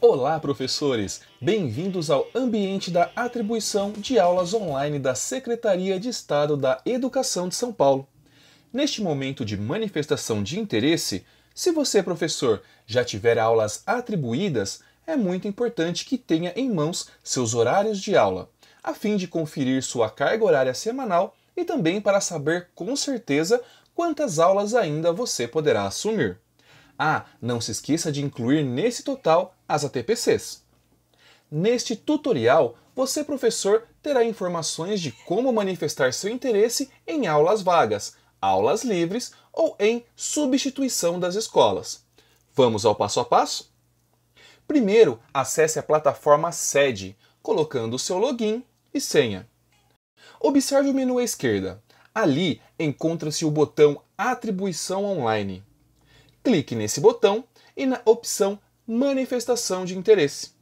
Olá, professores! Bem-vindos ao ambiente da atribuição de aulas online da Secretaria de Estado da Educação de São Paulo. Neste momento de manifestação de interesse, se você, professor, já tiver aulas atribuídas, é muito importante que tenha em mãos seus horários de aula, a fim de conferir sua carga horária semanal e também para saber com certeza quantas aulas ainda você poderá assumir. Ah, não se esqueça de incluir nesse total as ATPCs. Neste tutorial, você, professor, terá informações de como manifestar seu interesse em aulas vagas, aulas livres ou em substituição das escolas. Vamos ao passo a passo? Primeiro, acesse a plataforma SED, colocando seu login e senha. Observe o menu à esquerda. Ali encontra-se o botão Atribuição Online. Clique nesse botão e na opção Manifestação de Interesse.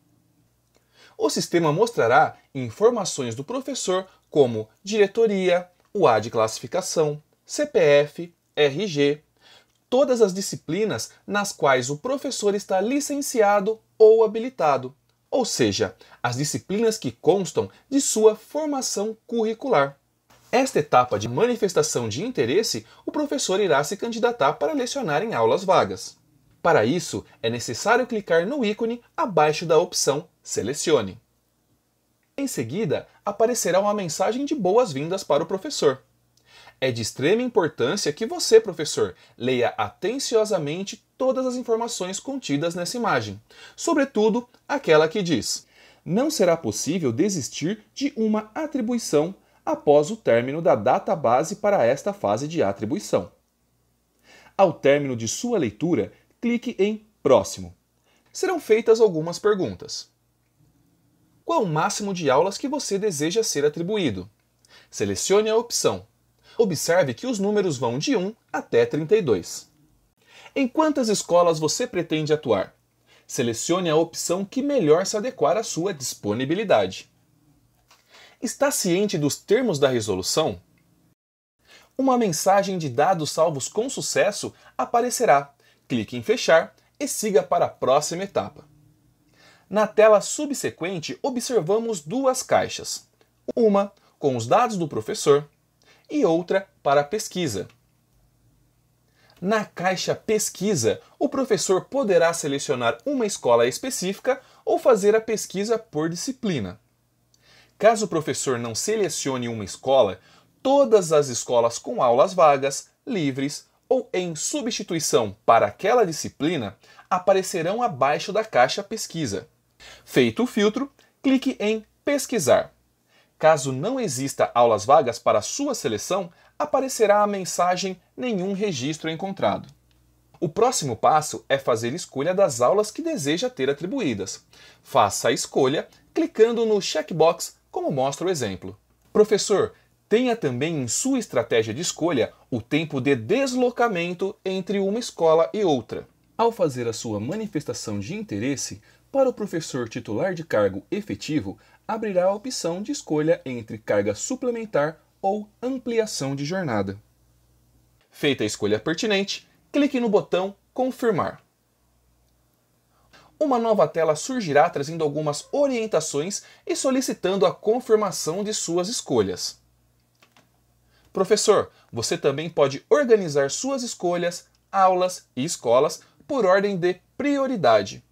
O sistema mostrará informações do professor como diretoria, UA de classificação, CPF, RG, todas as disciplinas nas quais o professor está licenciado ou habilitado, ou seja, as disciplinas que constam de sua formação curricular. Esta etapa de manifestação de interesse, o professor irá se candidatar para lecionar em aulas vagas. Para isso, é necessário clicar no ícone abaixo da opção Selecione. Em seguida, aparecerá uma mensagem de boas-vindas para o professor. É de extrema importância que você, professor, leia atenciosamente todas as informações contidas nessa imagem, sobretudo aquela que diz: Não será possível desistir de uma atribuição após o término da data base para esta fase de atribuição. Ao término de sua leitura, clique em Próximo. Serão feitas algumas perguntas. Qual o máximo de aulas que você deseja ser atribuído? Selecione a opção. Observe que os números vão de 1 até 32. Em quantas escolas você pretende atuar? Selecione a opção que melhor se adequar à sua disponibilidade. Está ciente dos termos da resolução? Uma mensagem de dados salvos com sucesso aparecerá. Clique em Fechar e siga para a próxima etapa. Na tela subsequente, observamos duas caixas. Uma com os dados do professor e outra para a pesquisa. Na caixa Pesquisa, o professor poderá selecionar uma escola específica ou fazer a pesquisa por disciplina. Caso o professor não selecione uma escola, todas as escolas com aulas vagas, livres ou em substituição para aquela disciplina aparecerão abaixo da caixa Pesquisa. Feito o filtro, clique em Pesquisar. Caso não exista aulas vagas para sua seleção, aparecerá a mensagem Nenhum registro encontrado. O próximo passo é fazer escolha das aulas que deseja ter atribuídas. Faça a escolha clicando no checkbox como mostra o exemplo. Professor, tenha também em sua estratégia de escolha o tempo de deslocamento entre uma escola e outra. Ao fazer a sua manifestação de interesse, para o professor titular de cargo efetivo, abrirá a opção de escolha entre carga suplementar ou ampliação de jornada. Feita a escolha pertinente, clique no botão Confirmar uma nova tela surgirá trazendo algumas orientações e solicitando a confirmação de suas escolhas. Professor, você também pode organizar suas escolhas, aulas e escolas por ordem de prioridade.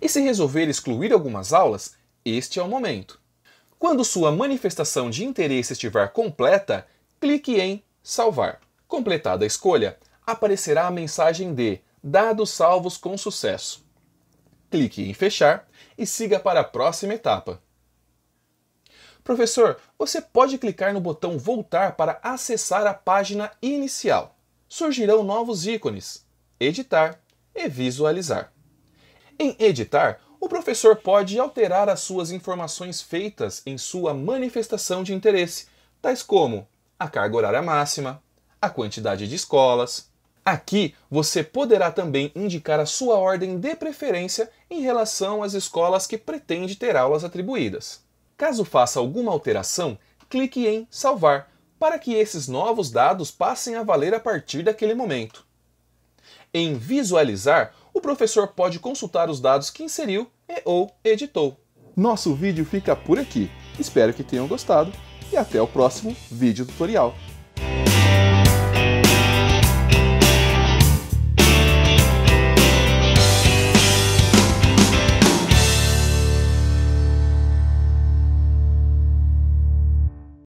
E se resolver excluir algumas aulas, este é o momento. Quando sua manifestação de interesse estiver completa, clique em Salvar. Completada a escolha, aparecerá a mensagem de Dados salvos com sucesso clique em fechar e siga para a próxima etapa. Professor, você pode clicar no botão voltar para acessar a página inicial. Surgirão novos ícones: editar e visualizar. Em editar, o professor pode alterar as suas informações feitas em sua manifestação de interesse, tais como a carga horária máxima, a quantidade de escolas, Aqui você poderá também indicar a sua ordem de preferência em relação às escolas que pretende ter aulas atribuídas. Caso faça alguma alteração, clique em Salvar para que esses novos dados passem a valer a partir daquele momento. Em Visualizar, o professor pode consultar os dados que inseriu e ou editou. Nosso vídeo fica por aqui. Espero que tenham gostado e até o próximo vídeo tutorial.